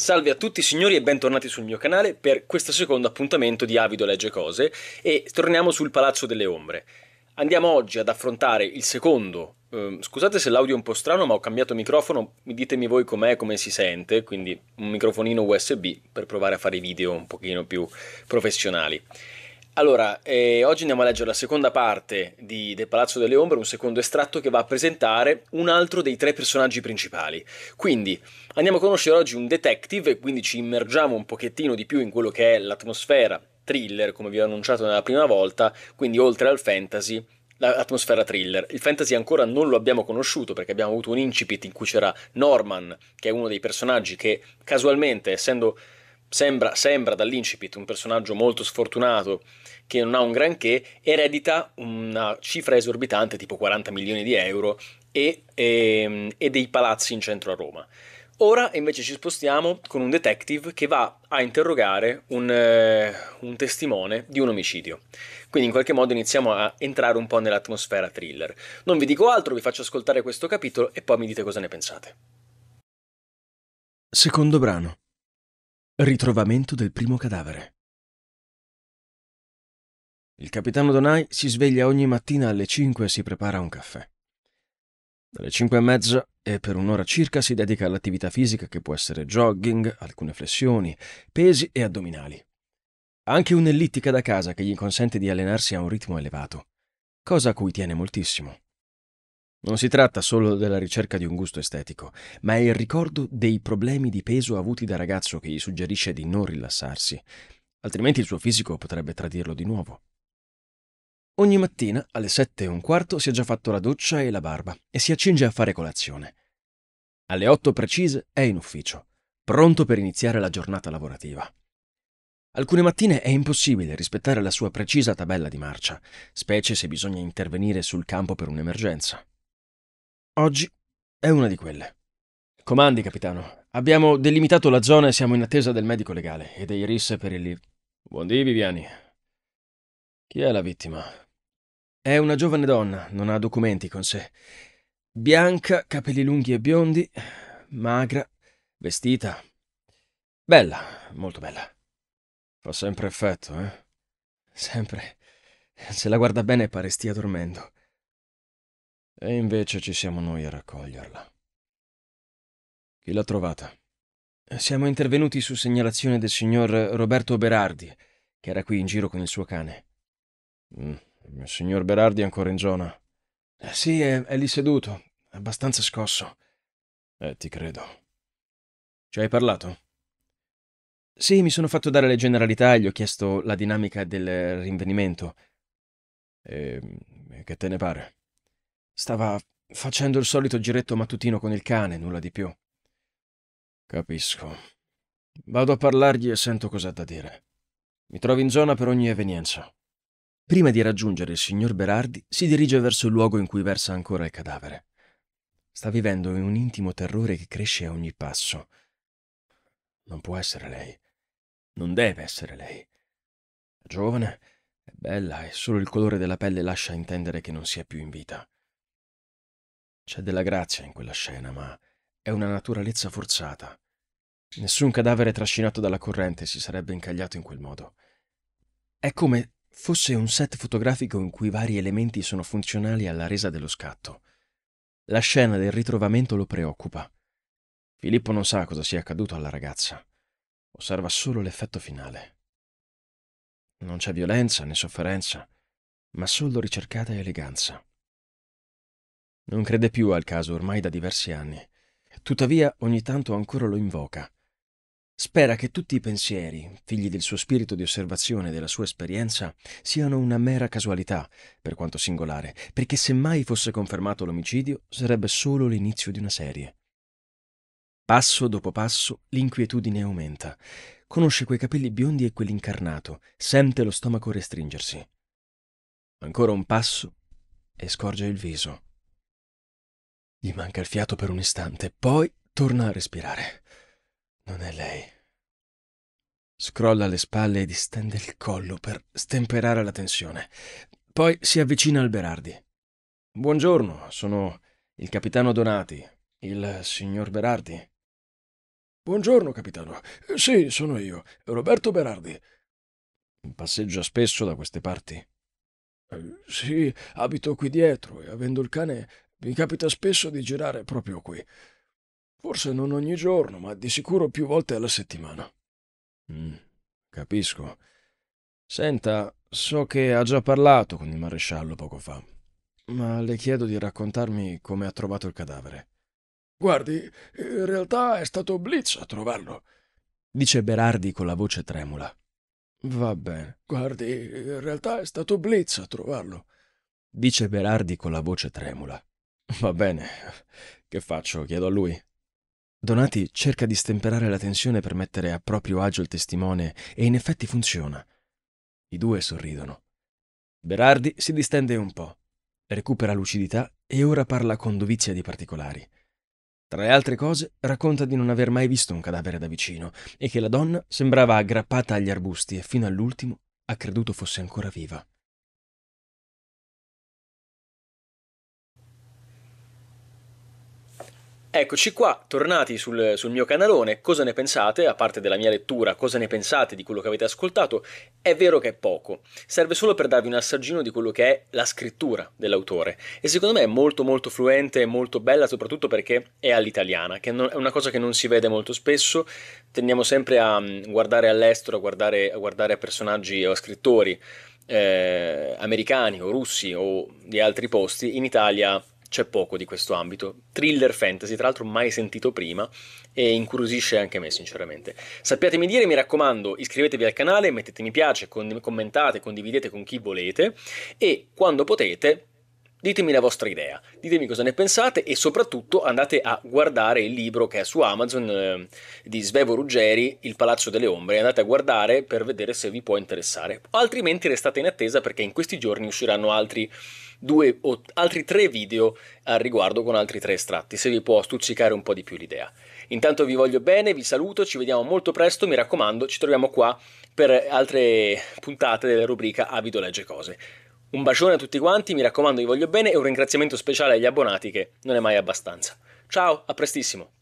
Salve a tutti signori e bentornati sul mio canale per questo secondo appuntamento di Avido Legge Cose e torniamo sul Palazzo delle Ombre. Andiamo oggi ad affrontare il secondo, ehm, scusate se l'audio è un po' strano ma ho cambiato microfono, ditemi voi com'è, come si sente, quindi un microfonino USB per provare a fare video un pochino più professionali. Allora, eh, oggi andiamo a leggere la seconda parte di, del Palazzo delle Ombre, un secondo estratto che va a presentare un altro dei tre personaggi principali. Quindi andiamo a conoscere oggi un detective, quindi ci immergiamo un pochettino di più in quello che è l'atmosfera thriller, come vi ho annunciato nella prima volta, quindi oltre al fantasy l'atmosfera thriller. Il fantasy ancora non lo abbiamo conosciuto perché abbiamo avuto un incipit in cui c'era Norman, che è uno dei personaggi che casualmente, essendo sembra, sembra dall'incipit un personaggio molto sfortunato che non ha un granché, eredita una cifra esorbitante tipo 40 milioni di euro e, e, ehm, e dei palazzi in centro a Roma. Ora invece ci spostiamo con un detective che va a interrogare un, eh, un, testimone di un omicidio. Quindi in qualche modo iniziamo a entrare un po' nell'atmosfera thriller. Non vi dico altro, vi faccio ascoltare questo capitolo e poi mi dite cosa ne pensate. Secondo brano. Ritrovamento del primo cadavere. Il capitano Donai si sveglia ogni mattina alle 5 e si prepara un caffè. Dalle 5 e mezza e per un'ora circa si dedica all'attività fisica che può essere jogging, alcune flessioni, pesi e addominali. Ha anche un'ellittica da casa che gli consente di allenarsi a un ritmo elevato, cosa a cui tiene moltissimo. Non si tratta solo della ricerca di un gusto estetico, ma è il ricordo dei problemi di peso avuti da ragazzo che gli suggerisce di non rilassarsi, altrimenti il suo fisico potrebbe tradirlo di nuovo. Ogni mattina alle sette e un quarto si è già fatto la doccia e la barba e si accinge a fare colazione. Alle otto precise è in ufficio, pronto per iniziare la giornata lavorativa. Alcune mattine è impossibile rispettare la sua precisa tabella di marcia, specie se bisogna intervenire sul campo per un'emergenza. Oggi è una di quelle. Comandi, capitano. Abbiamo delimitato la zona e siamo in attesa del medico legale e dei RIS per il LIV. Buondì, Viviani. Chi è la vittima? È una giovane donna, non ha documenti con sé. Bianca, capelli lunghi e biondi, magra, vestita. Bella, molto bella. Fa sempre effetto, eh? Sempre. Se la guarda bene pare stia dormendo. E invece ci siamo noi a raccoglierla. Chi l'ha trovata? Siamo intervenuti su segnalazione del signor Roberto Berardi, che era qui in giro con il suo cane. Mm, il signor Berardi è ancora in zona? Eh, sì, è, è lì seduto, abbastanza scosso. Eh, ti credo. Ci hai parlato? Sì, mi sono fatto dare le generalità e gli ho chiesto la dinamica del rinvenimento. E che te ne pare? Stava facendo il solito giretto mattutino con il cane, nulla di più. Capisco. Vado a parlargli e sento cos'ha da dire. Mi trovi in zona per ogni evenienza. Prima di raggiungere il signor Berardi, si dirige verso il luogo in cui versa ancora il cadavere. Sta vivendo in un intimo terrore che cresce a ogni passo. Non può essere lei. Non deve essere lei. È giovane, è bella e solo il colore della pelle lascia intendere che non sia più in vita. C'è della grazia in quella scena, ma è una naturalezza forzata. Nessun cadavere trascinato dalla corrente si sarebbe incagliato in quel modo. È come fosse un set fotografico in cui vari elementi sono funzionali alla resa dello scatto. La scena del ritrovamento lo preoccupa. Filippo non sa cosa sia accaduto alla ragazza. Osserva solo l'effetto finale. Non c'è violenza né sofferenza, ma solo ricercata eleganza. Non crede più al caso ormai da diversi anni. Tuttavia ogni tanto ancora lo invoca. Spera che tutti i pensieri, figli del suo spirito di osservazione e della sua esperienza, siano una mera casualità, per quanto singolare, perché se mai fosse confermato l'omicidio sarebbe solo l'inizio di una serie. Passo dopo passo l'inquietudine aumenta. Conosce quei capelli biondi e quell'incarnato, sente lo stomaco restringersi. Ancora un passo e scorge il viso. Gli manca il fiato per un istante, poi torna a respirare. Non è lei. Scrolla le spalle e distende il collo per stemperare la tensione. Poi si avvicina al Berardi. Buongiorno, sono il capitano Donati, il signor Berardi. Buongiorno, capitano. Sì, sono io, Roberto Berardi. Passeggia spesso da queste parti. Eh, sì, abito qui dietro e avendo il cane mi capita spesso di girare proprio qui. Forse non ogni giorno, ma di sicuro più volte alla settimana. Mm, capisco. Senta, so che ha già parlato con il maresciallo poco fa, ma le chiedo di raccontarmi come ha trovato il cadavere. Guardi, in realtà è stato Blitz a trovarlo, dice Berardi con la voce tremula. Va bene. Guardi, in realtà è stato Blitz a trovarlo, dice Berardi con la voce tremula. Va bene. Che faccio? Chiedo a lui. Donati cerca di stemperare la tensione per mettere a proprio agio il testimone e in effetti funziona. I due sorridono. Berardi si distende un po', recupera lucidità e ora parla con dovizia di particolari. Tra le altre cose, racconta di non aver mai visto un cadavere da vicino e che la donna sembrava aggrappata agli arbusti e fino all'ultimo ha creduto fosse ancora viva. Eccoci qua, tornati sul, sul, mio canalone, cosa ne pensate, a parte della mia lettura, cosa ne pensate di quello che avete ascoltato? È vero che è poco, serve solo per darvi un assaggino di quello che è la scrittura dell'autore e secondo me è molto molto fluente e molto bella soprattutto perché è all'italiana, che non, è una cosa che non si vede molto spesso, tendiamo sempre a mm, guardare all'estero, a guardare a, guardare a personaggi o a scrittori eh, americani o russi o di altri posti, in Italia c'è poco di questo ambito. Thriller fantasy, tra l'altro mai sentito prima e incuriosisce anche me sinceramente. Sappiatemi dire, mi raccomando, iscrivetevi al canale, mettete mi piace, con- commentate, condividete con chi volete e quando potete Ditemi la vostra idea, ditemi cosa ne pensate e soprattutto andate a guardare il libro che è su Amazon eh, di Svevo Ruggeri, Il Palazzo delle Ombre, andate a guardare per vedere se vi può interessare. Altrimenti restate in attesa perché in questi giorni usciranno altri due o altri tre video al riguardo con altri tre estratti, se vi può stuzzicare un po' di più l'idea. Intanto vi voglio bene, vi saluto, ci vediamo molto presto, mi raccomando, ci troviamo qua per altre puntate della rubrica Avido legge cose. Un bacione a tutti quanti, mi raccomando, vi voglio bene e un ringraziamento speciale agli abbonati che non è mai abbastanza. Ciao, a prestissimo!